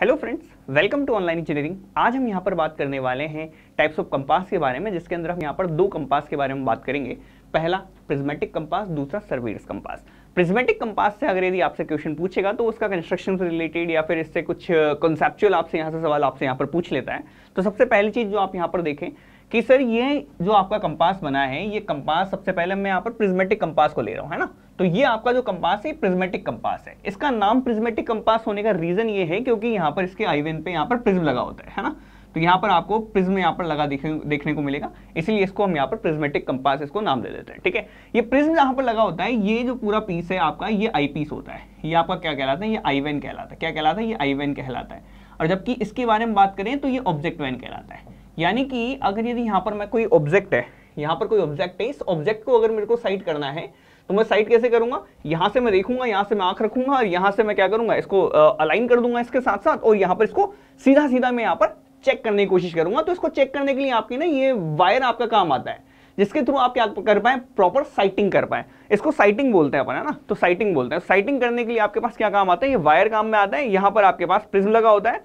hello friends welcome to online engineering आज हम यहाँ पर बात करने वाले हैं टाइप्स ऑफ कंपास के बारे में जिसके अंदर हम यहाँ पर दो कंपास के बारे में बात करेंगे पहला प्रिज्मेटिक कंपास दूसरा सर्वेयर्स कंपास प्रिज्मेटिक कंपास से अगर यदि आपसे क्वेश्चन पूछेगा तो उसका कंस्ट्रक्शन से रिलेटेड या फिर इससे कुछ कॉन्सेप्चुअल uh, आपसे यहाँ से सवाल आपसे यहाँ पर पूछ लेता है तो सबसे पहली चीज़ जो आप यहाँ पर देखें कि सर ये जो आपका कंपास बना है ये कंपास सबसे पहले मैं यहाँ पर प्रिज्मेटिक कंपास को ले रहा हूँ है ना तो ये आपका जो कंपास है प्रिज्मेटिक कंपास है इसका नाम प्रिज्मेटिक कंपास होने का रीजन ये है क्योंकि यहाँ पर इसके आईवेन पे यहाँ पर प्रिज्म लगा होता है है ना तो यहाँ पर आपको प्रिज्म यहाँ पर लगा देखने को मिलेगा इसलिए इसको हम यहाँ पर प्रिज्मेटिक कंपास इसको नाम दे देते हैं ठीक है ये प्रिज्म यहाँ पर लगा होता है ये जो पूरा पीस है आपका ये आई पीस होता है ये आपका क्या कहलाता है ये आईवेन कहलाता है क्या कहलाता है ये आईवेन कहलाता है और जबकि इसके बारे में बात करें तो ये ऑब्जेक्ट वैन कहलाता है यानी कि अगर यदि यहाँ पर मैं कोई ऑब्जेक्ट है यहाँ पर कोई ऑब्जेक्ट है इस ऑब्जेक्ट को अगर मेरे को साइड करना है तो मैं साइड कैसे करूंगा यहां से मैं देखूंगा यहां से मैं आंख रखूंगा और यहां से मैं क्या करूंगा इसको अलाइन कर दूंगा इसके साथ साथ और यहां पर इसको सीधा सीधा मैं यहाँ पर चेक करने की कोशिश करूंगा तो इसको चेक करने के लिए आपकी ना ये वायर आपका काम आता है जिसके थ्रू आप क्या कर पाए प्रॉपर साइटिंग कर पाए इसको साइटिंग बोलते हैं अपन है ना तो साइटिंग बोलते हैं साइटिंग करने के लिए आपके पास क्या काम आता है ये वायर काम में आता है यहां पर आपके पास प्रिज्म लगा होता है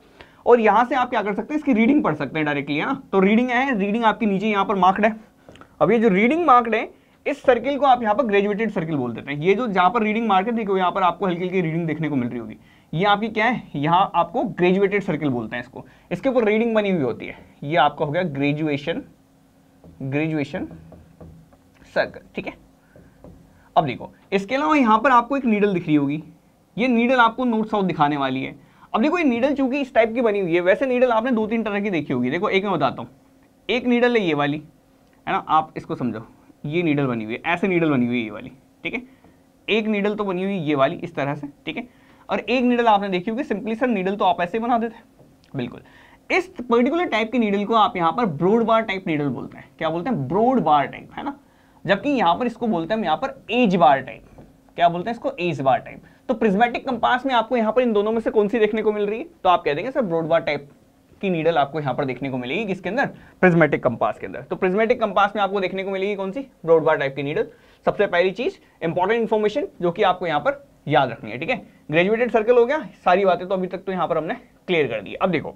और यहां से आप क्या कर सकते हैं इसकी रीडिंग पढ़ सकते हैं डायरेक्टली है ना तो रीडिंग है रीडिंग आपके नीचे यहाँ पर मार्क्ड है अब ये जो रीडिंग मार्क्ड है इस सर्किल को आप यहाँ पर ग्रेजुएटेड सर्किल बोल देते हैं ये जो जहाँ पर रीडिंग मार्केट देखो यहाँ पर आपको हल्की हल्की रीडिंग देखने को मिल रही होगी ये आपकी क्या है यहाँ आपको ग्रेजुएटेड सर्किल बोलते हैं इसको इसके ऊपर रीडिंग बनी हुई होती है ये आपका हो गया ग्रेजुएशन ग्रेजुएशन सर्कल ठीक है अब देखो इसके अलावा यहाँ पर आपको एक नीडल दिख रही होगी ये नीडल आपको नोट साउथ दिखाने वाली है अब देखो ये नीडल चूंकि इस टाइप की बनी हुई है वैसे नीडल आपने दो तीन तरह की देखी होगी देखो एक मैं बताता हूँ एक नीडल है ये वाली है ना आप इसको समझो ये नीडल बनी हुई है ऐसे नीडल बनी हुई है ये वाली ठीक है एक नीडल तो बनी हुई ये वाली इस तरह से ठीक है और एक नीडल आपने देखी होगी सिंपली सर नीडल तो आप ऐसे बना देते बिल्कुल इस पर्टिकुलर टाइप की नीडल को आप यहाँ पर ब्रोड बार टाइप नीडल बोलते हैं क्या बोलते हैं ब्रोड बार टाइप है ना जबकि यहाँ पर इसको बोलते हैं यहाँ पर एज बार टाइप क्या बोलते हैं इसको एज बार टाइप तो प्रिज्मेटिक कंपास में आपको यहाँ पर इन दोनों में से कौन सी देखने को मिल रही है तो आप कह देंगे सर ब्रोड बार टाइप की नीडल आपको यहां पर देखने को मिलेगी किसके अंदर प्रिज्मेटिक कंपास के अंदर तो प्रिज्मेटिक कंपास में आपको देखने को मिलेगी कौन सी ब्रोडबार टाइप की नीडल सबसे पहली चीज इंपॉर्टेंट इन्फॉर्मेशन जो कि आपको यहां पर याद रखनी है ठीक है ग्रेजुएटेड सर्कल हो गया सारी बातें तो अभी तक तो यहां पर हमने क्लियर कर दी अब देखो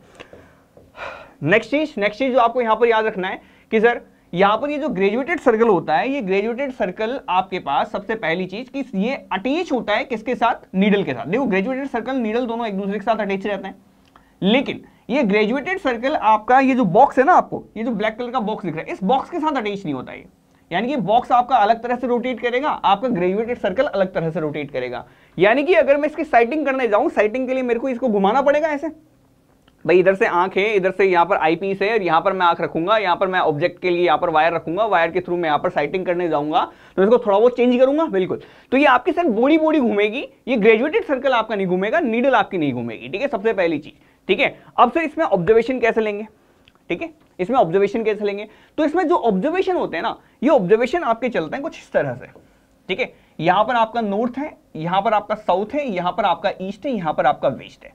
नेक्स्ट चीज नेक्स्ट चीज जो आपको यहां पर याद रखना है कि सर यहां पर ये जो ग्रेजुएटेड सर्कल होता है ये ग्रेजुएटेड सर्कल आपके पास सबसे पहली चीज कि ये अटैच होता है किसके साथ नीडल के साथ देखो ग्रेजुएटेड सर्कल नीडल दोनों एक दूसरे के साथ अटैच रहते हैं लेकिन ये ग्रेजुएटेड सर्कल आपका ये जो बॉक्स है ना आपको ये जो ब्लैक कलर का बॉक्स दिख रहा है इस बॉक्स के साथ अटैच नहीं होता है यानी कि बॉक्स आपका अलग तरह से रोटेट करेगा आपका ग्रेजुएटेड सर्कल अलग तरह से रोटेट करेगा यानी कि अगर मैं इसकी साइटिंग करने जाऊं साइटिंग के लिए मेरे को इसको घुमाना पड़ेगा ऐसे भाई इधर से आंख है इधर से यहाँ पर आई पीस है और यहाँ पर मैं आंख रखूंगा यहाँ पर मैं ऑब्जेक्ट के लिए यहाँ पर वायर रखूंगा वायर के थ्रू मैं यहाँ पर साइटिंग करने जाऊंगा तो इसको थोड़ा बहुत चेंज करूंगा बिल्कुल तो ये आपके साथ बोड़ी बोड़ी घूमेगी ये ग्रेजुएटेड सर्कल आपका नहीं घूमेगा नीडल आपकी नहीं घूमेगी ठीक है सबसे पहली चीज़ ठीक है अब सर इसमें ऑब्जर्वेशन कैसे लेंगे ठीक है इसमें ऑब्जर्वेशन कैसे लेंगे तो इसमें जो ऑब्जर्वेशन होते हैं ना ये ऑब्जर्वेशन आपके चलते हैं कुछ इस तरह से ठीक है यहां पर आपका नॉर्थ है यहां पर आपका साउथ है यहां पर आपका ईस्ट है यहां पर आपका वेस्ट है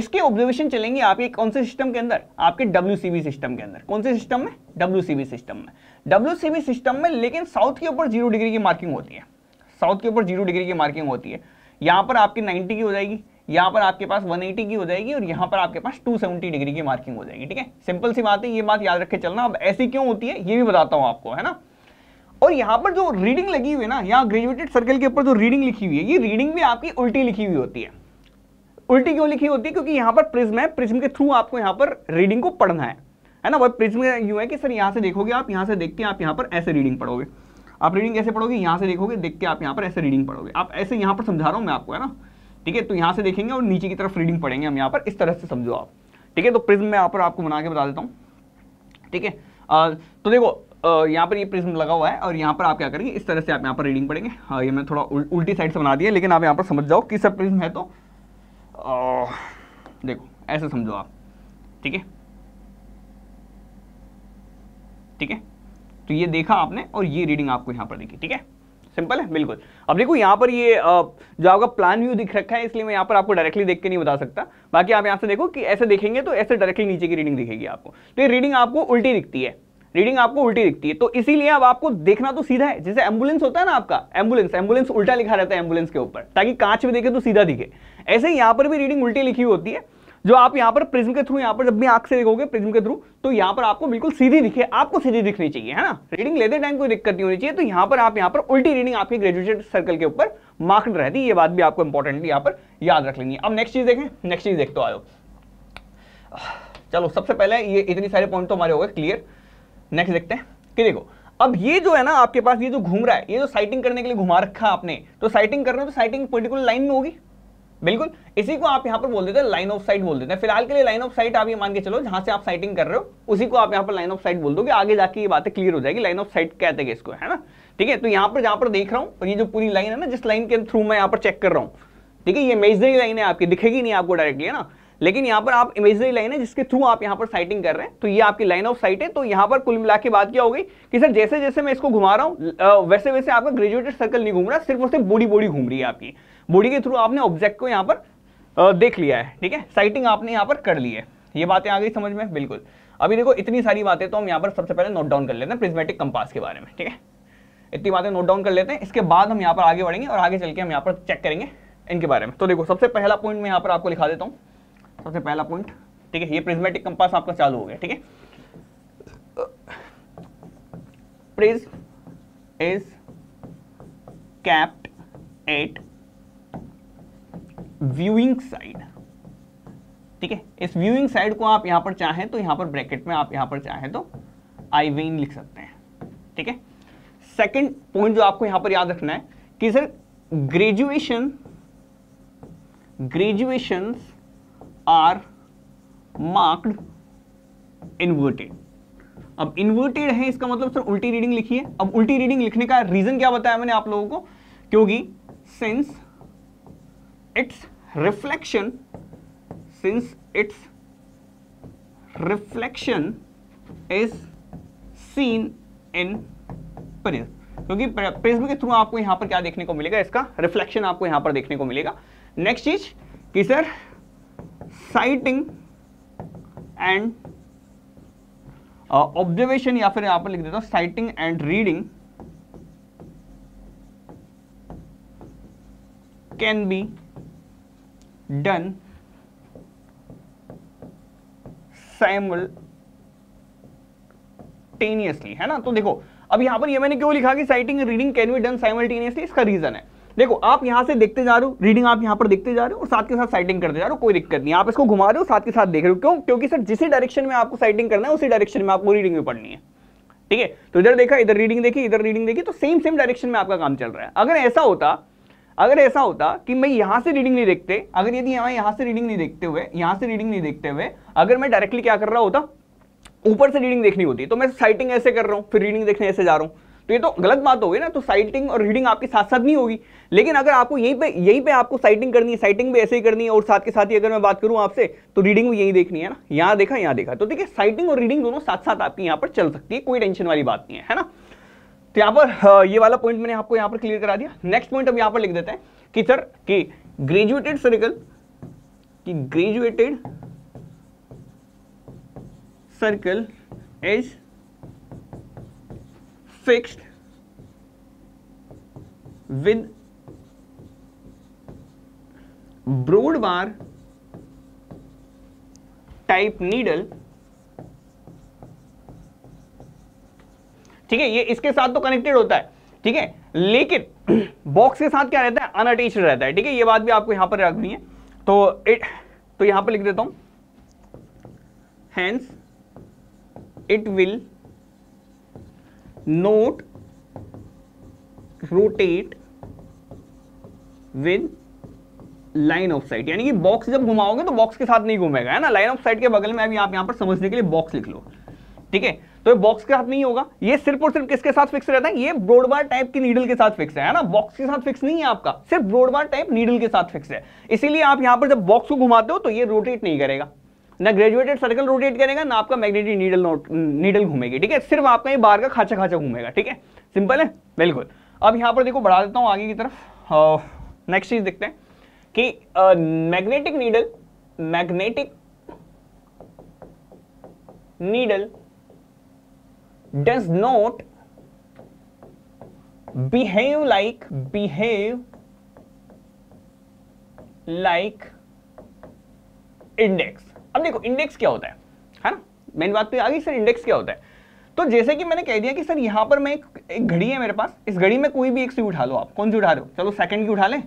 इसके ऑब्जर्वेशन चलेंगे आपके कौन से सिस्टम के अंदर आपके डब्ल्यू सिस्टम के अंदर कौन से सिस्टम में डब्ल्यू सिस्टम में डब्ल्यू सिस्टम में लेकिन साउथ के ऊपर जीरो डिग्री की मार्किंग होती है साउथ के ऊपर जीरो डिग्री की मार्किंग होती है यहाँ पर आपकी नाइनटी की हो जाएगी यहाँ पर आपके पास 180 की हो जाएगी और यहाँ पर आपके पास 270 डिग्री की मार्किंग हो जाएगी ठीक है सिंपल सी बात है ये बात याद रखे चलना अब ऐसी क्यों होती है ये भी बताता हूँ आपको है ना और यहाँ पर जो रीडिंग लगी हुई है ना यहाँ ग्रेजुएटेड सर्कल के ऊपर जो रीडिंग लिखी हुई है ये रीडिंग भी आपकी उल्टी लिखी हुई होती है उल्टी क्यों लिखी होती है क्योंकि यहाँ पर प्रिज्म है प्रिज्म के थ्रू आपको यहाँ पर रीडिंग को पढ़ना है है ना वह प्रिज्म यू है कि सर यहाँ से देखोगे आप यहाँ से देखते हैं आप यहाँ पर ऐसे रीडिंग पढ़ोगे आप रीडिंग कैसे पढ़ोगे यहाँ से देखोगे देख के आप यहाँ पर ऐसे रीडिंग पढ़ोगे आप ऐसे यहाँ पर समझा रहा हूँ मैं आपको है ना ठीक है तो यहां से देखेंगे और नीचे की तरफ रीडिंग पढ़ेंगे हम यहां पर इस तरह से समझो आप ठीक है तो प्रिज्म में यहाँ पर आपको बना के बता देता हूँ ठीक है तो देखो यहां पर ये प्रिज्म लगा हुआ है और यहां पर आप क्या करेंगे इस तरह से आप यहां पर रीडिंग पढ़ेंगे हाँ ये मैंने थोड़ा उल, उल्टी साइड से बना दिया लेकिन आप यहां पर समझ जाओ किस प्रिज्म है तो आ, देखो ऐसे समझो आप ठीक है ठीक है तो ये देखा आपने और ये रीडिंग आपको यहां पर देखी ठीक है सिंपल है बिल्कुल अब देखो यहाँ पर ये जो आपका प्लान व्यू दिख रखा है इसलिए मैं यहाँ पर आपको डायरेक्टली देख के नहीं बता सकता बाकी आप यहाँ से देखो कि ऐसे देखेंगे तो ऐसे डायरेक्टली नीचे की रीडिंग दिखेगी आपको तो ये रीडिंग आपको उल्टी दिखती है रीडिंग आपको उल्टी दिखती है तो इसीलिए अब आपको देखना तो सीधा है जैसे एम्बुलेंस होता है ना आपका एम्बुलेंस एम्बुलेंस उल्टा लिखा रहता है एम्बुलेंस के ऊपर ताकि कांच में देखे तो सीधा दिखे ऐसे यहाँ पर भी रीडिंग उल्टी लिखी होती है जो आप यहाँ पर प्रिज्म के थ्रू यहाँ पर जब भी आंख से देखोगे प्रिज्म के थ्रू तो यहाँ पर आपको बिल्कुल सीधी दिखे आपको सीधी दिखनी चाहिए है ना रीडिंग लेते टाइम कोई दिक्कत नहीं होनी चाहिए तो यहाँ पर आप यहाँ पर उल्टी रीडिंग आपके ग्रेजुएट सर्कल के ऊपर मार्क्ड रहती है ये बात भी आपको इंपॉर्टेंटली यहाँ पर याद रख लेंगे अब नेक्स्ट चीज देखें नेक्स्ट चीज देखते आयो चलो सबसे पहले ये इतनी सारे पॉइंट तो हमारे हो गए क्लियर नेक्स्ट देखते हैं कि देखो अब ये जो है ना आपके पास ये जो घूम रहा है ये जो साइटिंग करने के लिए घुमा रखा आपने तो साइटिंग कर रहे हो तो साइटिंग पर्टिकुलर लाइन में होगी बिल्कुल इसी को आप यहाँ पर बोल देते हैं लाइन ऑफ साइट बोल देते हैं फिलहाल के लिए लाइन ऑफ साइट आप ये मान के चलो जहां से आप साइटिंग कर रहे हो उसी को आप यहाँ पर लाइन ऑफ साइट बोल दो आगे जाके ये बातें क्लियर हो जाएगी लाइन ऑफ साइट कहते हैं इसको है ना ठीक है तो यहाँ पर जहां पर देख रहा हूँ ये जो पूरी लाइन है ना जिस लाइन के थ्रू मैं यहां पर चेक कर रहा हूँ ठीक है ये इमेजरी लाइन है आपकी दिखेगी नहीं आपको डायरेक्टली है ना लेकिन यहाँ पर आप इमेजनरी लाइन है जिसके थ्रू आप यहाँ पर साइटिंग कर रहे हैं तो ये आपकी लाइन ऑफ साइट है तो यहाँ पर कुल मिला के बात क्या हो गई कि सर जैसे जैसे मैं इसको घुमा रहा हूँ वैसे वैसे आपका ग्रेजुएटेड सर्कल नहीं घूम रहा सिर्फ और सिर्फ बॉडी बॉडी घूम रही है आपकी बॉडी के थ्रू आपने ऑब्जेक्ट को यहाँ पर देख लिया है ठीक है साइटिंग आपने यहाँ पर कर ली है ये बातें आ गई समझ में बिल्कुल अभी देखो इतनी सारी बातें तो हम यहाँ पर सबसे पहले नोट डाउन कर लेते हैं प्रिज्मेटिक कंपास के बारे में ठीक है इतनी बातें नोट डाउन कर लेते हैं इसके बाद हम यहाँ पर आगे बढ़ेंगे और आगे चल के हम यहाँ पर चेक करेंगे इनके बारे में तो देखो सबसे पहला पॉइंट मैं यहाँ पर आपको लिखा देता हूँ सबसे पहला पॉइंट ठीक है ये प्रिज्मेटिक कंपास आपका चालू हो गया ठीक है prism is kept at viewing side ठीक है इस व्यूइंग साइड को आप यहां पर चाहें तो यहां पर ब्रैकेट में आप यहां पर चाहें तो आई वेन लिख सकते हैं ठीक है सेकेंड पॉइंट जो आपको यहां पर याद रखना है कि sir graduation graduation are marked inverted अब इन्वर्टेड है इसका मतलब सर उल्टी रीडिंग लिखी है अब उल्टी रीडिंग लिखने का रीजन क्या बताया मैंने आप लोगों को क्योंकि since its reflection since its reflection is seen in prism क्योंकि प्रिज्म के थ्रू आपको यहां पर क्या देखने को मिलेगा इसका रिफ्लेक्शन आपको यहां पर देखने को मिलेगा नेक्स्ट चीज कि सर साइटिंग एंड ऑब्जर्वेशन या फिर यहां पर लिख देता हूं sighting and reading can be done simultaneously है ना तो देखो अब यहां पर ये मैंने क्यों लिखा कि sighting reading can be done simultaneously इसका रीजन है देखो आप यहां से देखते जा रहे हो रीडिंग आप यहां पर देखते जा रहे हो और साथ के साथ साइटिंग करते जा रहे हो कोई दिक्कत नहीं आप इसको घुमा रहे हो साथ के साथ देख रहे हो क्यों क्योंकि सर जिसी डायरेक्शन में आपको साइटिंग करना है उसी डायरेक्शन में आपको रीडिंग भी पढ़नी है ठीक है तो इधर देखा इधर रीडिंग देखी इधर रीडिंग देखी तो सेम सेम डायरेक्शन में आपका काम चल रहा है अगर ऐसा होता अगर ऐसा होता कि मैं यहां से रीडिंग नहीं देखते अगर यदि हाँ, यहां यहाँ से रीडिंग नहीं देखते हुए यहां से रीडिंग नहीं देखते हुए अगर मैं डायरेक्टली क्या कर रहा होता ऊपर से रीडिंग देखनी होती तो मैं साइटिंग ऐसे कर रहा हूं फिर रीडिंग देखने ऐसे जा रहा हूं तो ये तो गलत बात होगी ना तो साइटिंग और रीडिंग आपके साथ साथ नहीं होगी लेकिन अगर आपको यहीं पे यहीं पे आपको साइटिंग करनी है साइटिंग भी ऐसे ही करनी है और साथ के साथ ही अगर मैं बात करूं आपसे तो रीडिंग भी यहीं देखनी है ना यहां देखा यहां देखा तो देखिए साइटिंग और रीडिंग दोनों साथ साथ आपकी यहां पर चल सकती है कोई टेंशन वाली बात नहीं है, है ना तो यहाँ पर हाँ, ये वाला पॉइंट मैंने आपको यहाँ पर क्लियर करा दिया नेक्स्ट पॉइंट हम यहाँ पर लिख देते हैं कि सर कि ग्रेजुएटेड सर्कल कि graduated circle is fixed with broad bar type needle ठीक है ये इसके साथ तो कनेक्टेड होता है ठीक है लेकिन बॉक्स के साथ क्या रहता है अनअटैच रहता है ठीक है ये बात भी आपको यहां पर रखनी है तो इट तो यहां पर लिख देता हूं hence it will not rotate with line of sight यानी कि बॉक्स जब घुमाओगे तो बॉक्स के साथ नहीं घूमेगा है ना लाइन ऑफ साइट के बगल में अभी आप यहां पर समझने के लिए बॉक्स लिख लो ठीक है तो ये बॉक्स के साथ नहीं होगा ये सिर्फ और सिर्फ किसके साथ फिक्स रहता है ये ब्रोडबार टाइप की नीडल के साथ फिक्स है ना बॉक्स के साथ फिक्स नहीं है आपका सिर्फ ब्रोडबार टाइप नीडल के साथ फिक्स है इसीलिए आप यहां पर जब बॉक्स को घुमाते हो तो ये रोटेट नहीं करेगा ना ग्रेजुएटेड सर्कल रोटेट करेगा ना आपका मैग्नेटिक नीडल नीडल घूमेगी ठीक है सिर्फ आपका ये बार का खाचा खाचा घूमेगा ठीक है सिंपल है बिल्कुल अब यहां पर देखो बढ़ा देता हूं आगे की तरफ नेक्स्ट चीज देखते हैं कि magnetic needle magnetic needle does not behave like behave like index अब देखो इंडेक्स क्या होता है है ना मेन बात तो आ गई सर इंडेक्स क्या होता है तो जैसे कि मैंने कह दिया कि सर यहां पर मैं एक, एक घड़ी है मेरे पास इस घड़ी में कोई भी एक सुई उठा लो आप कौन सी उठा दो चलो सेकंड की उठा लें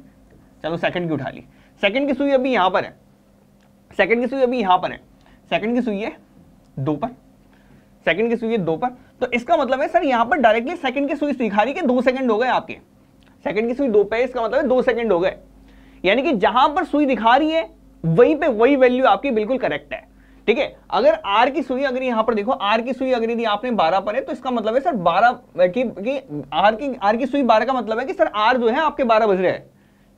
चलो सेकंड की उठा ली सेकंड की सुई अभी यहां पर है सेकंड की सुई अभी यहां पर है सेकंड की सुई है दो पर सेकंड की सुई है दो पर तो इसका मतलब है सर यहां पर डायरेक्टली सेकंड की सुई दिखा रही कि दो सेकंड हो गए आपके सेकंड की सुई दो पे इसका मतलब है दो सेकंड हो गए यानी कि जहां पर सुई दिखा रही है वहीं पे वही वैल्यू आपकी बिल्कुल करेक्ट है ठीक है अगर आर की सुई अगर यहां पर देखो आर की सुई अगर यदि आपने 12 पर है तो इसका मतलब है सर 12 की, की आर की आर की सुई 12 का मतलब है कि सर आर जो है आपके 12 बज रहे हैं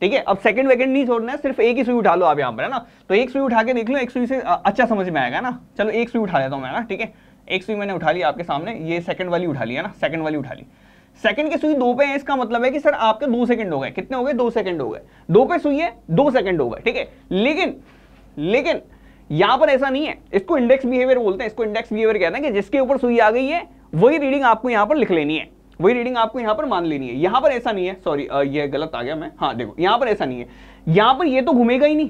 ठीक है अब सेकंड वेकेंड नहीं छोड़ना है सिर्फ एक ही सुई उठा लो आप यहां पर है ना तो एक सुई उठा के देख लो एक सुई से अच्छा समझ में आएगा ना चलो एक सुई उठा लेता हूं मैं ना ठीक है एक सुई मैंने उठा ली आपके सामने ये सेकंड वाली उठा ली है ना सेकंड वाली उठा ली सेकंड की सुई दो पे है इसका मतलब है कि सर आपके दो सेकंड हो गए कितने हो गए दो सेकंड हो गए दो पे सुई है दो सेकंड हो गए ठीक है लेकिन लेकिन यहां पर ऐसा नहीं है इसको इंडेक्स बिहेवियर बोलते हैं इसको इंडेक्स बिहेवियर कहते हैं कि जिसके ऊपर सुई आ गई है वही रीडिंग आपको यहां पर लिख लेनी है वही रीडिंग आपको यहां पर मान लेनी है यहां पर ऐसा नहीं है सॉरी ये गलत आ गया मैं हाँ देखो यहां पर ऐसा नहीं है यहां पर ये तो घूमेगा ही नहीं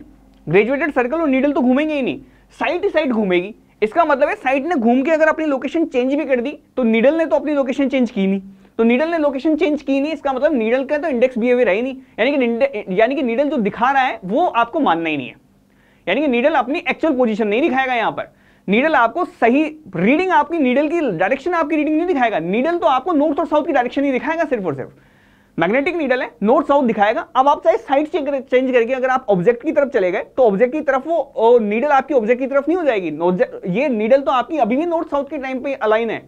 ग्रेजुएटेड सर्कल और नीडल तो घूमेंगे ही नहीं साइड टू साइड घूमेगी इसका मतलब है साइट ने घूम के अगर अपनी लोकेशन चेंज भी कर दी तो नीडल ने तो अपनी लोकेशन चेंज की नहीं तो नीडल ने लोकेशन चेंज की नहीं इसका मतलब नीडल का तो इंडेक्स बिहेवियर है ही नहीं यानी कि यानी कि नीडल जो दिखा रहा है वो आपको मानना ही नहीं है यानी कि नीडल अपनी एक्चुअल पोजीशन नहीं दिखाएगा यहाँ पर नीडल आपको सही रीडिंग आपकी नीडल की डायरेक्शन आपकी रीडिंग नहीं दिखाएगा नीडल तो आपको नॉर्थ और साउथ की डायरेक्शन ही दिखाएगा सिर्फ और सिर्फ मैग्नेटिक नीडल है नॉर्थ साउथ दिखाएगा अब आप चाहे साइड चेंज करके अगर आप ऑब्जेक्ट की तरफ चले गए तो ऑब्जेक्ट की तरफ वो नीडल आपकी ऑब्जेक्ट की तरफ नहीं हो जाएगी ये नीडल तो आपकी अभी भी नॉर्थ साउथ के टाइम पे अलाइन है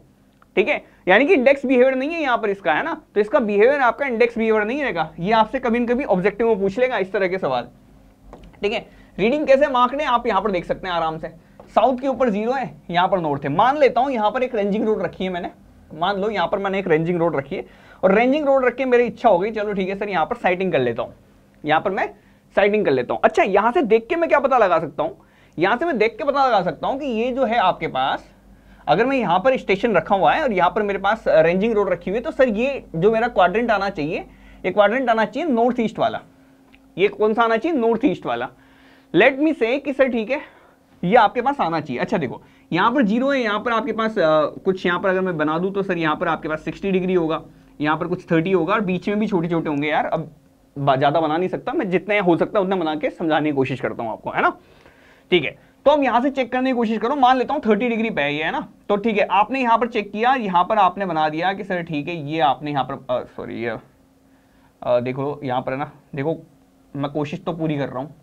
ठीक है यानी कि इंडेक्स बिहेवियर नहीं है यहां पर इसका है ना तो इसका बिहेवियर आपका इंडेक्स बिहेवियर नहीं रहेगा ये आपसे कभी न कभी ऑब्जेक्टिव में पूछ लेगा इस तरह के सवाल ठीक है रीडिंग कैसे मार्क ने आप यहां पर देख सकते हैं आराम से साउथ के ऊपर जीरो है यहां पर नॉर्थ है मान लेता हूं यहां पर एक रेंजिंग रोड रखी है मैंने मान लो यहां पर मैंने एक रेंजिंग रोड रखी है और रेंजिंग रोड रख के मेरी इच्छा हो गई चलो ठीक है सर यहाँ पर साइटिंग कर लेता हूँ यहाँ पर मैं साइटिंग कर लेता हूँ अच्छा यहाँ से देख के मैं क्या पता लगा सकता हूँ यहाँ से मैं देख के पता लगा सकता हूँ कि ये जो है आपके पास अगर मैं यहाँ पर स्टेशन रखा हुआ है और यहाँ पर मेरे पास रेंजिंग रोड रखी हुई है तो सर ये जो मेरा क्वाड्रेंट आना चाहिए ये क्वाड्रेंट आना चाहिए नॉर्थ ईस्ट वाला ये कौन सा आना चाहिए नॉर्थ ईस्ट वाला लेट मी से कि सर ठीक है ये आपके पास आना चाहिए अच्छा देखो यहाँ पर जीरो है यहाँ पर आपके पास आ, कुछ यहाँ पर अगर मैं बना दूँ तो सर यहाँ पर आपके पास सिक्सटी डिग्री होगा यहाँ पर कुछ थर्टी होगा और बीच में भी छोटे छोटे होंगे यार अब ज़्यादा बना नहीं सकता मैं जितने हो सकता है उतना बना के समझाने की कोशिश करता हूँ आपको है ना ठीक है तो हम यहाँ से चेक करने की कोशिश करो मान लेता हूँ थर्टी डिग्री पे है ना तो ठीक है आपने यहाँ पर चेक किया यहाँ पर आपने बना दिया कि सर ठीक है ये आपने यहाँ पर सॉरी ये देखो यहाँ पर है ना देखो मैं कोशिश तो पूरी कर रहा हूँ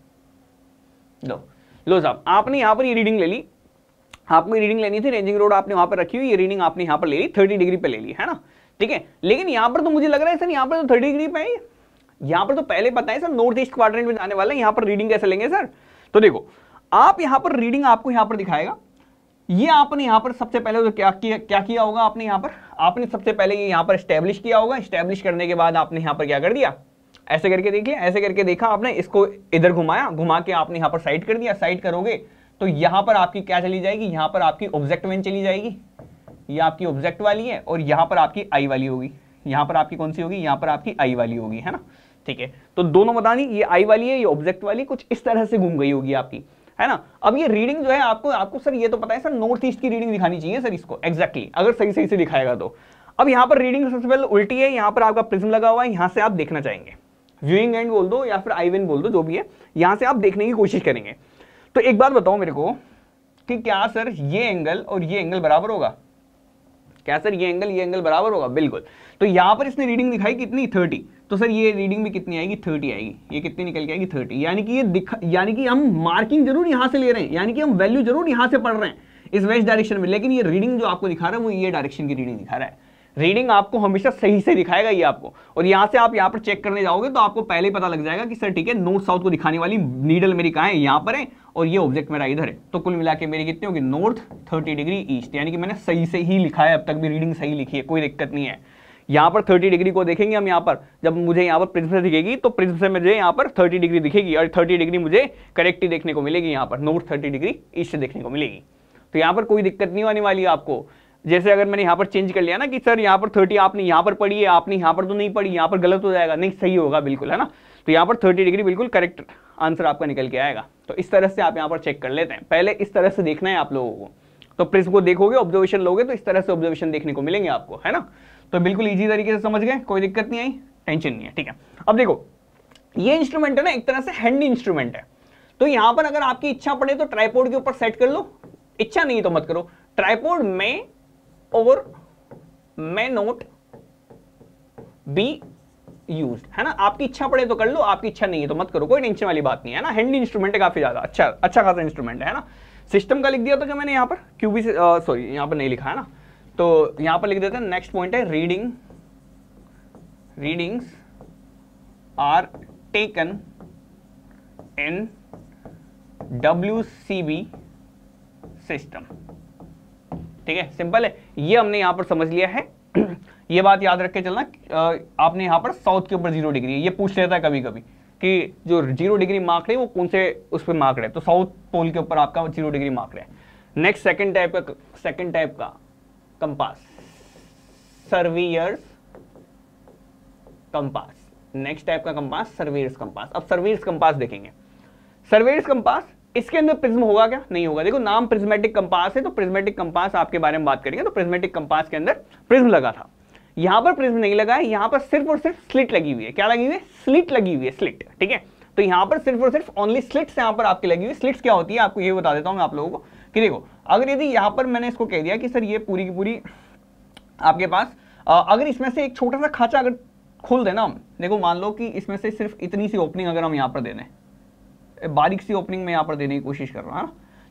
लो लो साहब आपने यहाँ पर ये रीडिंग ले ली आपको रीडिंग लेनी थी रेंजिंग रोड आपने वहाँ पर रखी हुई ये रीडिंग आपने यहाँ पर ले ली थर्टी डिग्री पर ले ली है ना ठीक है लेकिन यहां पर तो मुझे लग रहा है सर यहां पर तो थर्टी डिग्री पे है यहां पर तो पहले पता है सर नॉर्थ ईस्ट क्वाड्रेंट में जाने वाला है यहाँ पर रीडिंग कैसे लेंगे सर तो देखो आप यहां पर रीडिंग आपको यहां पर दिखाएगा ये आपने यहां पर सबसे पहले तो क्या किया क्या किया होगा आपने यहां पर आपने सबसे पहले ये यहां पर स्टैब्लिश किया होगा स्टैब्लिश करने के बाद आपने यहां पर क्या कर दिया ऐसे करके देखिए ऐसे करके देखा आपने इसको इधर घुमाया घुमा के आपने यहां पर साइड कर दिया साइड करोगे तो यहां पर आपकी क्या चली जाएगी यहां पर आपकी ऑब्जेक्ट वेन चली जाएगी ये आपकी ऑब्जेक्ट वाली है और यहां पर आपकी आई वाली होगी यहां पर आपकी कौन सी होगी यहां पर आपकी आई वाली होगी है ना ठीक है तो दोनों बता दी ये आई वाली है ये ऑब्जेक्ट वाली कुछ इस तरह से घूम गई होगी आपकी है ना अब ये रीडिंग जो है आपको आपको सर ये तो पता है सर नॉर्थ ईस्ट की रीडिंग दिखानी चाहिए सर इसको एक्जैक्टली exactly, अगर सही सही से दिखाएगा तो अब यहां पर रीडिंग सबसे पहले उल्टी है यहां पर आपका प्रिज्म लगा हुआ है यहां से आप देखना चाहेंगे व्यूइंग एंड बोल दो या फिर आई वेन बोल दो जो भी है यहां से आप देखने की कोशिश करेंगे तो एक बात बताओ मेरे को कि क्या सर ये एंगल और ये एंगल बराबर होगा क्या सर ये एंगल ये एंगल बराबर होगा बिल्कुल तो यहाँ पर इसने रीडिंग दिखाई कितनी थर्टी तो सर ये रीडिंग भी कितनी आएगी थर्टी आएगी ये कितनी निकल के आएगी थर्टी यानी कि ये दिखा यानी कि हम मार्किंग जरूर यहाँ से ले रहे हैं यानी कि हम वैल्यू जरूर यहाँ से पढ़ रहे हैं इस वेस्ट डायरेक्शन में लेकिन ये रीडिंग जो आपको दिखा रहा है वो ये डायरेक्शन की रीडिंग दिखा रहा है रीडिंग आपको हमेशा सही से दिखाएगा ये आपको और यहाँ से आप यहाँ पर चेक करने जाओगे तो आपको पहले ही पता लग जाएगा कि सर ठीक है नोट साउथ को दिखाने वाली नीडल मेरी कहा है यहां पर है और ये ऑब्जेक्ट मेरा इधर है तो कुल मिला के मेरी कितनी होगी नॉर्थ थर्टी डिग्री ईस्ट यानी कि मैंने सही से ही लिखा है अब तक भी रीडिंग सही लिखी है कोई दिक्कत नहीं है यहाँ पर 30 डिग्री को देखेंगे हम यहाँ पर जब मुझे यहाँ पर प्रिज्म से दिखेगी तो प्रिज्म से मुझे यहाँ पर 30 डिग्री दिखेगी और 30 डिग्री मुझे करेक्ट देखने को मिलेगी यहाँ पर नॉर्थ 30 डिग्री ईस्ट देखने को मिलेगी तो यहाँ पर कोई दिक्कत नहीं आने वाली आपको जैसे अगर मैंने यहाँ पर चेंज कर लिया ना कि सर यहाँ पर थर्टी आपने यहाँ पर पढ़ी है आपने यहाँ पर तो नहीं पढ़ी यहाँ पर गलत हो जाएगा नहीं सही होगा बिल्कुल है ना तो यहाँ पर थर्टी डिग्री बिल्कुल करेक्ट आंसर आपका निकल के आएगा तो इस तरह से आप यहाँ पर चेक कर लेते हैं पहले इस तरह से देखना है आप लोगों को तो प्रिंस को देखोगे ऑब्जर्वेशन लोगे तो इस तरह से ऑब्जर्वेशन देखने को मिलेंगे आपको है ना तो बिल्कुल ईजी तरीके से समझ गए कोई दिक्कत नहीं आई टेंशन नहीं है ठीक है अब देखो ये इंस्ट्रूमेंट है ना एक तरह से हैंडी इंस्ट्रूमेंट है तो यहाँ पर अगर आपकी इच्छा पड़े तो ट्राईपोर्ड के ऊपर सेट कर लो इच्छा नहीं तो मत करो ट्राईपोर्ड में और मे नोट बी यूज है ना आपकी इच्छा पड़े तो कर लो आपकी इच्छा नहीं है तो मत करो कोई टेंशन वाली बात नहीं है ना हैंडी इंस्ट्रूमेंट है काफी ज्यादा अच्छा अच्छा खासा इंस्ट्रूमेंट है ना सिस्टम का लिख दिया था तो क्या मैंने यहां पर क्यूबी सॉरी यहां पर नहीं लिखा है ना तो यहां पर लिख देते हैं नेक्स्ट पॉइंट है reading readings are taken in W system ठीक है सिंपल है ये हमने यहाँ पर समझ लिया है ये बात याद रख के चलना आपने यहाँ पर साउथ के ऊपर जीरो डिग्री है ये पूछ लेता है कभी कभी कि जो जीरो डिग्री मार्क है वो कौन से उस पर मार्क रहे तो साउथ पोल के ऊपर आपका जीरो डिग्री मार्क रहे नेक्स्ट सेकेंड टाइप का सेकेंड टाइप का compass surveyors compass next type का कंपास सर्वियर्स कंपास अब सर्वियर्स कंपास देखेंगे सर्वेयर्स कंपास इसके अंदर प्रिज्म होगा क्या नहीं होगा देखो नाम प्रिज्मेटिक कंपास है तो प्रिज्मेटिक कंपास आपके बारे में बात करेंगे तो प्रिज्मेटिक कंपास के अंदर प्रिज्म लगा था यहां पर प्रिज्म नहीं लगा है यहां पर सिर्फ और सिर्फ स्लिट लगी हुई है क्या लगी हुई है स्लिट लगी हुई है स्लिट ठीक है तो यहां पर सिर्फ और सिर्फ ओनली स्लिट्स यहाँ पर आपकी लगी हुई स्लिट्स क्या होती है आपको ये बता देता हूँ मैं आप लोगों को कि देखो अगर यदि यहाँ पर मैंने इसको कह दिया कि सर ये पूरी की पूरी आपके पास अगर इसमें से एक छोटा सा खाचा अगर खोल देना हम देखो मान लो कि इसमें से सिर्फ इतनी सी ओपनिंग अगर हम यहाँ पर दे दें बारीक सी ओपनिंग में यहाँ पर देने की कोशिश कर रहा हूँ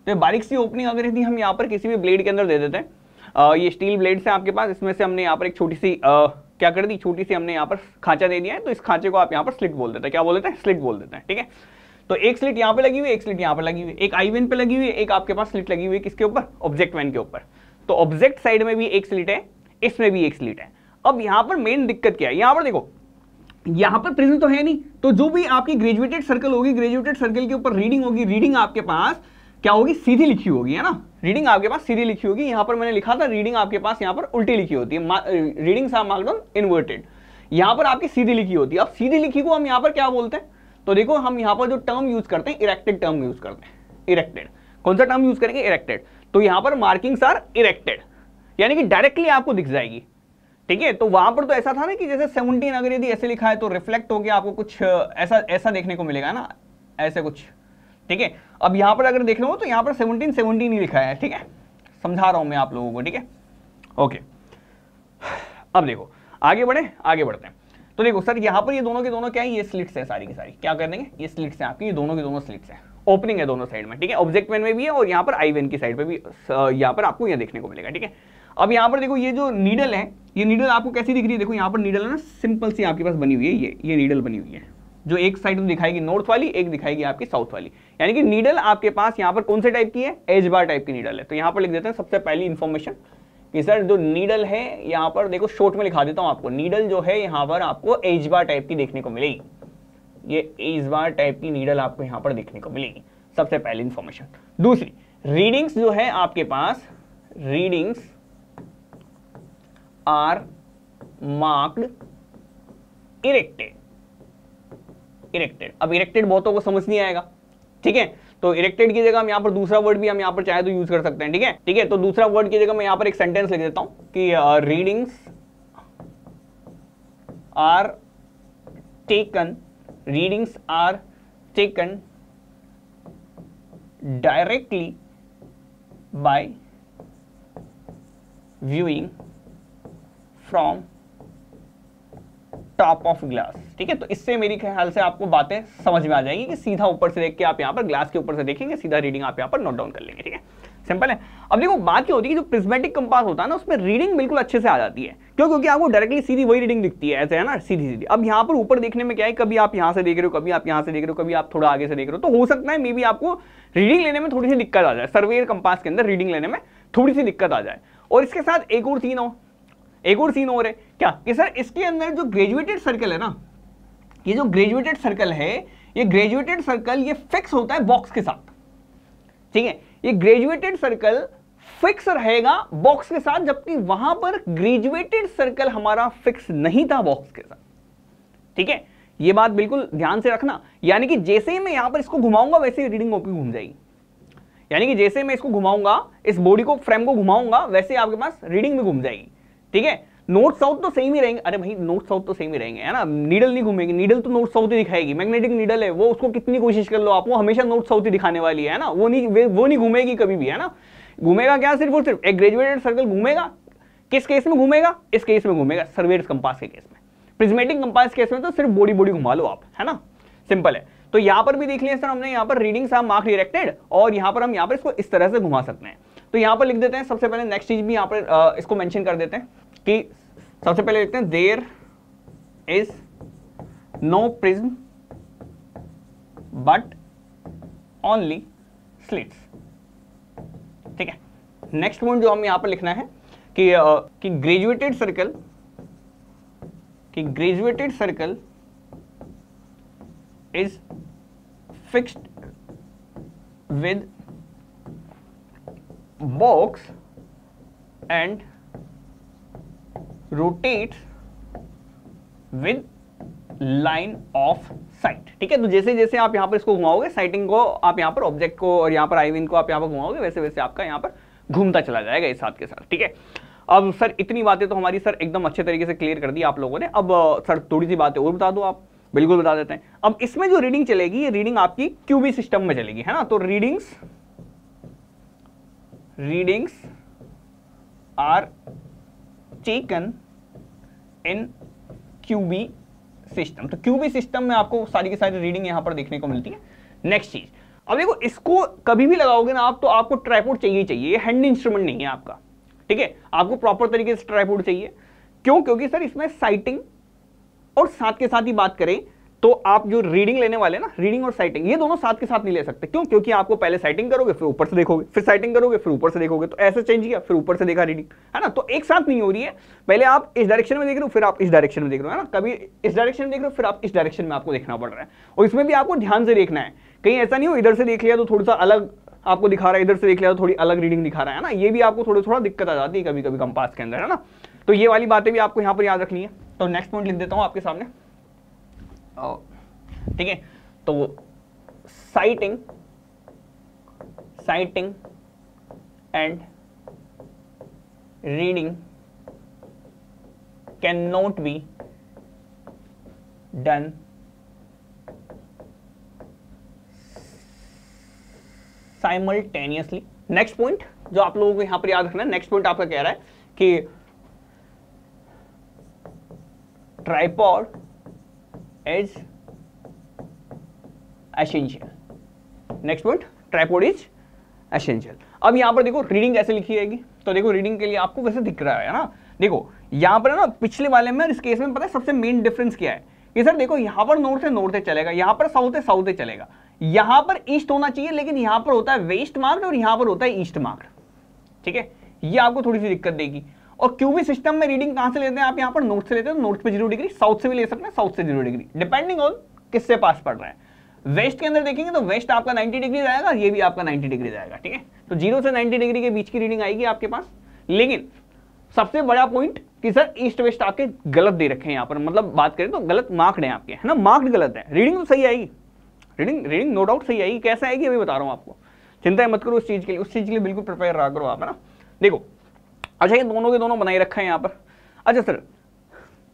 तो ये बारीक सी ओपनिंग अगर यदि हम यहाँ पर किसी भी ब्लेड के अंदर दे देते हैं ये स्टील ब्लेड्स हैं आपके पास इसमें से हमने यहाँ पर एक छोटी सी आ, क्या कर दी छोटी सी हमने यहाँ पर खांचा दे दिया है तो इस खांचे को आप यहाँ पर स्लिट बोल देते हैं क्या बोल देते हैं स्लिट बोल देते हैं ठीक है तो एक स्लिट यहाँ पर लगी हुई एक स्लिट यहाँ पर लगी हुई एक आई वेन पे लगी हुई एक आपके पास स्लिट लगी हुई किसके ऊपर ऑब्जेक्ट वैन के ऊपर तो ऑब्जेक्ट साइड में भी एक स्लिट है इसमें भी एक स्लिट है अब यहाँ पर मेन दिक्कत क्या है यहाँ पर देखो यहां पर प्रिज्म तो है नहीं तो जो भी आपकी ग्रेजुएटेड सर्कल होगी ग्रेजुएटेड सर्कल के ऊपर रीडिंग होगी रीडिंग आपके पास क्या होगी सीधी लिखी होगी है ना रीडिंग आपके पास सीधी लिखी होगी यहां पर मैंने लिखा था रीडिंग आपके पास यहां पर उल्टी लिखी होती है रीडिंग आर मार्क इन्वर्टेड यहां पर आपकी सीधी लिखी होती है अब सीधी लिखी को हम यहां पर क्या बोलते हैं तो देखो हम यहां पर जो टर्म यूज करते हैं इरेक्टेड टर्म यूज करते हैं इरेक्टेड कौन सा टर्म यूज करेंगे इरेक्टेड तो यहाँ पर मार्किंग्स आर इरेक्टेड यानी कि डायरेक्टली आपको दिख जाएगी ठीक है तो वहां पर तो ऐसा था ना कि जैसे सेवनटीन अगर यदि ऐसे लिखा है तो रिफ्लेक्ट हो गया आपको कुछ ऐसा ऐसा देखने को मिलेगा ना ऐसे कुछ ठीक है अब यहां पर अगर देख लो तो यहां पर सेवनटीन सेवनटीन ही लिखा है ठीक है समझा रहा हूं मैं आप लोगों को ठीक है ओके अब देखो आगे बढ़े आगे बढ़ते हैं तो देखो सर यहां पर ये दोनों के दोनों क्या है ये स्लिट्स है सारी की सारी क्या कर देंगे ये स्लिट्स हैं आपकी ये दोनों के दोनों स्लिट्स हैं ओपनिंग है दोनों साइड में ठीक है ऑब्जेक्ट वेन में भी है और यहां पर आई वेन की साइड पर भी यहां पर आपको यह देखने को मिलेगा ठीक है अब यहाँ पर देखो ये जो नीडल है ये नीडल आपको कैसी दिख रही है देखो यहाँ पर नीडल है ना सिंपल सी आपके पास बनी हुई है ये ये नीडल बनी हुई है जो एक साइड तो दिखाएगी नॉर्थ वाली एक दिखाएगी आपकी साउथ वाली यानी कि नीडल आपके पास यहाँ पर कौन से टाइप की है एज बार टाइप की नीडल है तो यहाँ पर लिख देते हैं सबसे पहली इन्फॉर्मेशन कि सर जो नीडल है यहाँ पर देखो शॉर्ट में लिखा देता हूँ आपको नीडल जो है यहाँ पर आपको एज बार टाइप की देखने को मिलेगी ये एज बार टाइप की नीडल आपको यहाँ पर देखने को मिलेगी सबसे पहली इंफॉर्मेशन दूसरी रीडिंग्स जो है आपके पास readings are marked erected erected अब इरेक्टेड बहुतों को समझ नहीं आएगा ठीक है तो इरेक्टेड की जगह हम यहां पर दूसरा वर्ड भी हम यहां पर चाहे तो यूज कर सकते हैं ठीक है ठीक है तो दूसरा वर्ड की जगह मैं यहां पर एक सेंटेंस लिख देता हूं कि readings are taken readings are taken directly by viewing from top of glass ठीक है तो इससे मेरी ख्याल से आपको बातें समझ में आ जाएगी कि सीधा ऊपर से देख के आप यहां पर ग्लास के ऊपर से देखेंगे सीधा रीडिंग आप यहां पर नोट डाउन कर लेंगे ठीक है सिंपल है अब देखो बात क्या होती है जो प्रिज्मेटिक कंपास होता है ना उसमें रीडिंग बिल्कुल अच्छे से आ जाती है क्यों क्योंकि आपको डायरेक्टली सीधी वही रीडिंग दिखती है ऐसे है ना सीधी सीधी अब यहाँ पर ऊपर देखने में क्या है कभी आप यहाँ से देख रहे हो कभी आप यहाँ से देख रहे हो कभी आप थोड़ा आगे से देख रहे हो तो हो सकता है मे बी आपको रीडिंग लेने में थोड़ी सी दिक्कत आ जाए सर्वेयर कंपास के अंदर रीडिंग लेने में थोड़ी सी दिक्कत आ जाए और इसके साथ एक और तीन हो एक और सीन और है क्या कि सर इसके अंदर जो ग्रेजुएटेड सर्कल है ना ये जो ग्रेजुएटेड सर्कल है ये ग्रेजुएटेड सर्कल ये फिक्स होता है बॉक्स के साथ ठीक है ये ग्रेजुएटेड सर्कल फिक्स रहेगा बॉक्स के साथ जबकि वहां पर ग्रेजुएटेड सर्कल हमारा फिक्स नहीं था बॉक्स के साथ ठीक है ये बात बिल्कुल ध्यान से रखना यानी कि जैसे ही मैं यहां पर इसको घुमाऊंगा वैसे ही रीडिंग कॉपी घूम जाएगी यानी कि जैसे मैं इसको घुमाऊंगा इस बॉडी को फ्रेम को घुमाऊंगा वैसे आपके पास रीडिंग भी घूम जाएगी ठीक है नॉर्थ साउथ तो सेम ही रहेंगे अरे भाई नॉर्थ साउथ तो सेम ही रहेंगे है ना नीडल नहीं घूमेगी नीडल तो नॉर्थ साउथ ही दिखाएगी मैग्नेटिक नीडल है वो उसको कितनी कोशिश कर लो आप वो हमेशा नॉर्थ साउथ ही दिखाने वाली है ना वो नहीं वो नहीं घूमेगी कभी भी है ना घूमेगा क्या सिर्फ और सिर्फ एक ग्रेजुएटेड सर्कल घूमेगा किस केस में घूमेगा इस केस में घूमेगा सर्वेयर कंपास के केस में प्रिजमेटिक कंपास केस में तो सिर्फ बॉडी बॉडी घुमा लो आप है ना सिंपल है तो यहाँ पर भी देख लिया सर हमने यहाँ पर रीडिंग साहब मार्क डिरेक्टेड और यहाँ पर हम यहाँ पर इसको इस तरह से घुमा सकते हैं तो यहाँ पर लिख देते हैं सबसे पहले नेक्स्ट चीज भी यहाँ पर इसको मैंशन कर देते हैं कि सबसे पहले देखते हैं there is no prism but only slits ठीक है नेक्स्ट पॉइंट जो हम यहां पर लिखना है कि uh, कि ग्रेजुएटेड सर्कल कि graduated circle is fixed with box and rotate with line of sight ठीक है तो जैसे जैसे आप यहां पर इसको घुमाओगे साइटिंग को आप यहां पर ऑब्जेक्ट को और यहां पर आईविन को आप यहां पर घुमाओगे वैसे वैसे आपका यहां पर घूमता चला जाएगा इस साथ के साथ ठीक है अब सर इतनी बातें तो हमारी सर एकदम अच्छे तरीके से क्लियर कर दी आप लोगों ने अब सर थोड़ी सी बातें और बता दो आप बिल्कुल बता देते हैं अब इसमें जो रीडिंग चलेगी ये रीडिंग आपकी क्यूबी सिस्टम में चलेगी है ना तो readings readings are taken in QB system तो क्यूबी सिस्टम में आपको सारी की सारी रीडिंग यहां पर देखने को मिलती है नेक्स्ट चीज अब देखो इसको कभी भी लगाओगे ना आप तो आपको ट्राईपोर्ट चाहिए चाहिए ये हैंड इंस्ट्रूमेंट नहीं है आपका ठीक है आपको प्रॉपर तरीके से ट्राईपोर्ट चाहिए क्यों क्योंकि सर इसमें साइटिंग और साथ के साथ ही बात करें तो आप जो रीडिंग लेने वाले ना रीडिंग और साइटिंग ये दोनों साथ के साथ नहीं ले सकते क्यों क्योंकि आपको पहले साइटिंग करोगे फिर ऊपर से देखोगे फिर साइटिंग करोगे फिर ऊपर से देखोगे तो ऐसे चेंज किया फिर ऊपर से देखा रीडिंग है ना तो एक साथ नहीं हो रही है पहले आप इस डायरेक्शन में देख रहे हो फिर आप इस डायरेक्शन में देख रहे हो है ना कभी इस डायरेक्शन में देख रहे हो फिर आप इस डायरेक्शन में आपको देखना पड़ रहा है और इसमें भी आपको ध्यान से देखना है कहीं ऐसा नहीं हो इधर से देख लिया तो थोड़ा सा अलग आपको दिखा रहा है इधर से देख लिया तो थोड़ी अलग रीडिंग दिखा रहा है ना ये भी आपको थोड़ा थोड़ा दिक्कत आ जाती है कभी कभी कम्पास के अंदर है ना तो ये वाली बातें भी आपको यहाँ पर याद रखनी है तो नेक्स्ट पॉइंट लिख देता हूँ आपके सामने ठीक है तो sighting sighting and reading can not be done simultaneously next point जो आप लोगों को यहां पर याद रखना है नेक्स्ट पॉइंट आपका कह रहा है कि tripod is essential next point tripod is essential अब यहां पर देखो रीडिंग कैसे लिखी जाएगी तो देखो रीडिंग के लिए आपको कैसे दिख रहा है ना देखो यहां पर ना पिछले वाले में इस केस में पता है सबसे मेन डिफरेंस क्या है कि सर देखो यहां पर नॉर्थ से नॉर्थ से चलेगा यहां पर साउथ से साउथ से चलेगा यहां पर ईस्ट होना चाहिए लेकिन यहां पर होता है वेस्ट मार्क और यहां पर होता है ईस्ट मार्क ठीक है ये आपको थोड़ी सी दिक्कत देगी और क्यूबी सिस्टम में रीडिंग कहां से लेते हैं आप यहां पर नॉर्थ से लेते हैं नॉर्थ तो पे जीरो डिग्री साउथ से भी ले सकते हैं साउथ से जीरो डिग्री डिपेंडिंग ऑन किससे पास पड़ रहा है वेस्ट के अंदर देखेंगे तो वेस्ट आपका 90 डिग्री जाएगा ये भी आपका 90 डिग्री जाएगा ठीक है तो जीरो से 90 डिग्री के बीच की रीडिंग आएगी आपके पास लेकिन सबसे बड़ा पॉइंट कि सर ईस्ट वेस्ट आपके गलत दे रखे हैं यहाँ पर मतलब बात करें तो गलत मार्क्ड है आपके है ना मार्क्ड गलत है रीडिंग तो सही आएगी रीडिंग रीडिंग नो डाउट सही आएगी कैसे आएगी अभी बता रहा हूँ आपको चिंता मत करो उस चीज़ के लिए उस चीज़ के लिए बिल्कुल प्रिपेयर रहा करो आप है ना देखो अच्छा ये दोनों के दोनों बनाए रखा है यहाँ पर अच्छा सर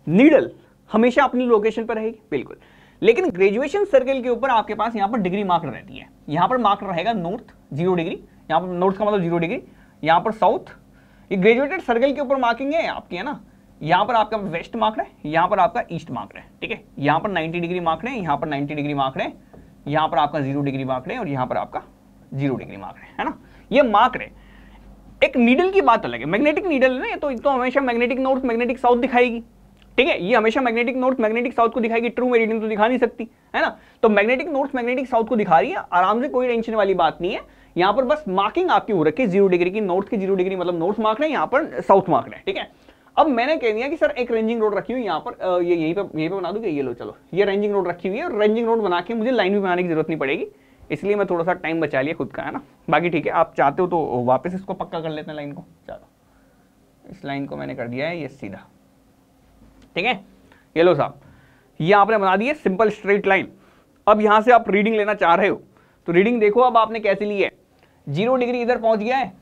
नीडल हमेशा अपनी लोकेशन पर रहेगी बिल्कुल लेकिन ग्रेजुएशन सर्कल के ऊपर आपके पास यहाँ पर डिग्री मार्क रहती है यहाँ पर मार्क रहेगा नॉर्थ जीरो डिग्री यहाँ पर नॉर्थ का मतलब जीरो डिग्री यहाँ पर साउथ ये ग्रेजुएटेड सर्कल के ऊपर मार्किंग है आपकी है ना यहाँ पर आपका वेस्ट मार्क रहे यहाँ पर आपका ईस्ट मार्क रहे ठीक है यहाँ पर 90 डिग्री मार्क रहे यहाँ पर 90 डिग्री मार्क रहे यहाँ पर आपका जीरो डिग्री मार्क रहे और यहाँ पर आपका जीरो डिग्री मार्क रहे है ना ये मार्क रहे एक नीडल की बात अलग है मैग्नेटिक नीडल है ना तो, तो हमेशा मैग्नेटिक नॉर्थ मैग्नेटिक साउथ दिखाएगी ठीक है ये हमेशा मैग्नेटिक नॉर्थ मैग्नेटिक साउथ को दिखाएगी ट्रू मेरिडियन तो दिखा नहीं सकती है ना तो मैग्नेटिक नॉर्थ मैग्नेटिक साउथ को दिखा रही है आराम से कोई टेंशन वाली बात नहीं है यहाँ पर बस मार्किंग आपकी हो रखी है जीरो डिग्री की नॉर्थ की जीरो डिग्री मतलब नॉर्थ मार्क है यहां यहाँ पर साउथ मार्क है ठीक है अब मैंने कह दिया कि सर एक रेंजिंग रोड रखी हुई यहाँ पर ये यहीं पर यहीं पर बना दूंगी ये लो चलो ये रेंजिंग रोड रखी हुई है और रेंजिंग रोड बना के मुझे लाइन भी बनाने की जरूरत नहीं पड़ेगी इसलिए मैं थोड़ा सा टाइम बचा लिया खुद का है ना बाकी ठीक है आप चाहते हो तो वापस इसको पक्का कर लेते हैं लाइन को चलो इस लाइन को मैंने कर दिया है ये सीधा ठीक है ये लो साहब ये आपने बना दी है सिंपल स्ट्रेट लाइन अब यहाँ से आप रीडिंग लेना चाह रहे हो तो रीडिंग देखो अब आपने कैसे ली है जीरो डिग्री इधर पहुँच गया है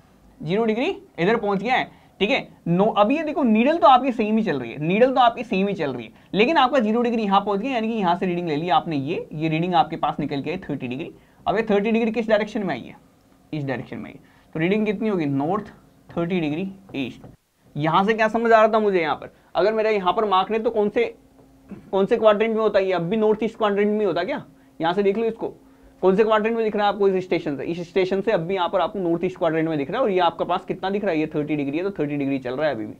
जीरो डिग्री इधर पहुँच गया है ठीक है नो अब ये देखो नीडल तो आपकी सेम ही चल रही है नीडल तो आपकी सेम ही चल रही है लेकिन आपका जीरो डिग्री यहाँ पहुंच गया यानी कि यहाँ से रीडिंग ले ली आपने ये ये रीडिंग आपके पास निकल के थर्टी डिग्री अब ये थर्टी डिग्री किस डायरेक्शन में आई है इस डायरेक्शन में आई तो रीडिंग कितनी होगी नॉर्थ थर्टी डिग्री ईस्ट यहाँ से क्या समझ आ रहा था मुझे यहाँ पर अगर मेरा यहाँ पर मार्क ने तो कौन से कौन से क्वाड्रेंट में होता है अब भी नॉर्थ ईस्ट क्वाड्रेंट में होता क्या यहाँ से देख लो इसको कौन से क्वाड्रेंट में दिख रहा है आपको इस स्टेशन से इस स्टेशन से अब भी यहाँ पर आपको नॉर्थ ईस्ट क्वाड्रेंट में दिख रहा है और ये आपका पास कितना दिख रहा है ये थर्टी डिग्री है तो थर्टी डिग्री चल रहा है अभी भी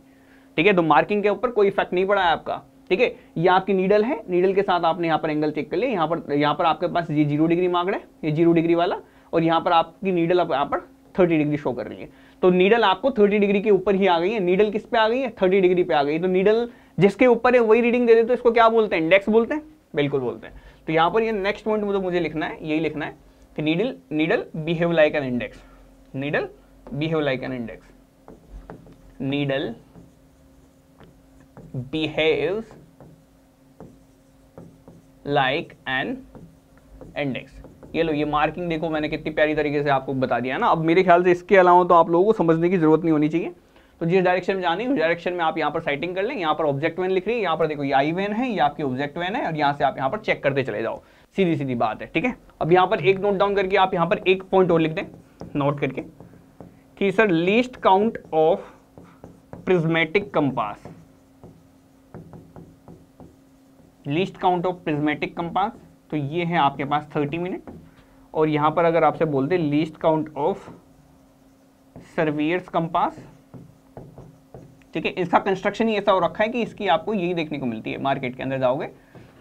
ठीक है तो मार्किंग के ऊपर कोई इफेक्ट नहीं पड़ा है आपका ठीक है ये आपकी नीडल है नीडल के साथ आपने यहाँ पर एंगल चेक कर लिया यहाँ पर यहाँ पर आपके पास ये जीरो डिग्री मार्ग है ये जीरो डिग्री वाला और यहाँ पर आपकी नीडल आप यहाँ पर थर्टी डिग्री शो कर रही है तो नीडल आपको थर्टी डिग्री के ऊपर ही आ गई है नीडल किस पे आ गई है थर्टी डिग्री पे आ गई तो नीडल जिसके ऊपर है वही रीडिंग दे देते तो इसको क्या बोलते हैं इंडेक्स बोलते हैं बिल्कुल बोलते हैं तो यहाँ पर ये नेक्स्ट पॉइंट मुझे मुझे लिखना है यही लिखना है कि needle needle behave like an index needle behave like an index needle behaves like an index ये लो ये मार्किंग देखो मैंने कितनी प्यारी तरीके से आपको बता दिया ना अब मेरे ख्याल से इसके अलावा तो आप लोगों को समझने की जरूरत नहीं होनी चाहिए तो जिस डायरेक्शन में जानी उस डायरेक्शन में आप यहाँ पर साइटिंग कर लें यहाँ पर ऑब्जेक्ट वैन लिख रही है यहाँ पर देखो ये आई वैन है ये आपकी ऑब्जेक्ट वैन है और यहाँ से आप यहाँ पर चेक करते चले जाओ सीधी सीधी बात है ठीक है अब यहाँ पर एक नोट डाउन करके आप यहाँ पर एक पॉइंट और लिख दें नोट करके कि sir least count of prismatic compass least count of prismatic compass तो ये है आपके पास थर्टी मिनट और यहाँ पर अगर आपसे बोल दे least count of surveyors compass ठीक है इसका कंस्ट्रक्शन ही ऐसा हो रखा है कि इसकी आपको यही देखने को मिलती है मार्केट के अंदर जाओगे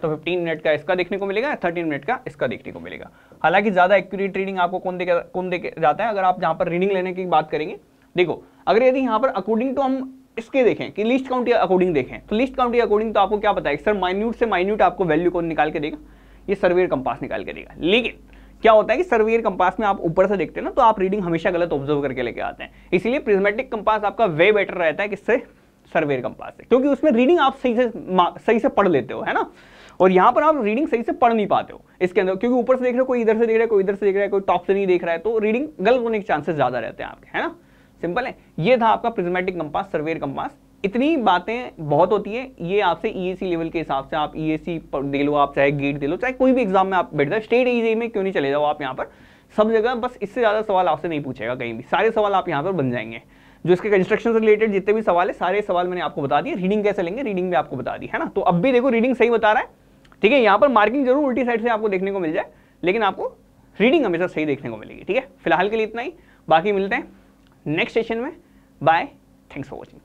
तो 15 मिनट का इसका देखने को मिलेगा 13 मिनट का इसका देखने को मिलेगा हालांकि ज़्यादा एक्यूरेट रीडिंग आपको कौन देखा कौन देखा जाता है अगर आप यहाँ पर रीडिंग लेने की बात करेंगे देखो अगर यदि यहाँ पर अकॉर्डिंग टू तो हम इसके देखें कि लिस्ट काउंट के अकॉर्डिंग देखें तो लिस्ट काउंट के अकॉर्डिंग तो आपको क्या पता है सर माइन्यूट से माइन्यूट आपको वैल्यू को निकाल के देगा ये सर्वेयर कंपास निकाल के देगा लेकिन क्या होता है कि सर्वेयर कंपास में आप ऊपर से देखते हैं ना तो आप रीडिंग हमेशा गलत ऑब्जर्व करके लेके आते हैं इसीलिए प्रिजमेटिक कंपास आपका वे बेटर रहता है किससे सर्वेयर कंपास से क्योंकि उसमें रीडिंग आप सही से सही से पढ़ लेते हो है ना और यहाँ पर आप रीडिंग सही से पढ़ नहीं पाते हो इसके अंदर क्योंकि ऊपर से देख रहे हो कोई इधर से देख रहा है कोई इधर से देख रहा है कोई टॉप से नहीं देख रहा है तो रीडिंग गलत होने के चांसेस ज़्यादा रहते हैं आपके है ना सिंपल है ये था आपका प्रिज्मेटिक कंपास सर्वेयर कंपास इतनी बातें बहुत होती है ये आपसे ईएसी e लेवल के हिसाब से आप ईएसी e दे लो आप चाहे गेट दे लो चाहे कोई भी एग्जाम में आप बैठ जाए स्टेट ई में क्यों नहीं चले जाओ आप यहाँ पर सब जगह बस इससे ज़्यादा सवाल आपसे नहीं पूछेगा कहीं भी सारे सवाल आप यहाँ पर बन जाएंगे जो इसके कंस्ट्रक्शन से रिलेटेड जितने भी सवाल है सारे सवाल मैंने आपको बता दिए रीडिंग कैसे लेंगे रीडिंग भी आपको बता दी है ना तो अब भी देखो रीडिंग सही बता रहा है ठीक है यहाँ पर मार्किंग जरूर उल्टी साइड से आपको देखने को मिल जाए लेकिन आपको रीडिंग हमेशा सही देखने को मिलेगी ठीक है फिलहाल के लिए इतना ही बाकी मिलते हैं नेक्स्ट सेशन में बाय थैंक्स फॉर वॉचिंग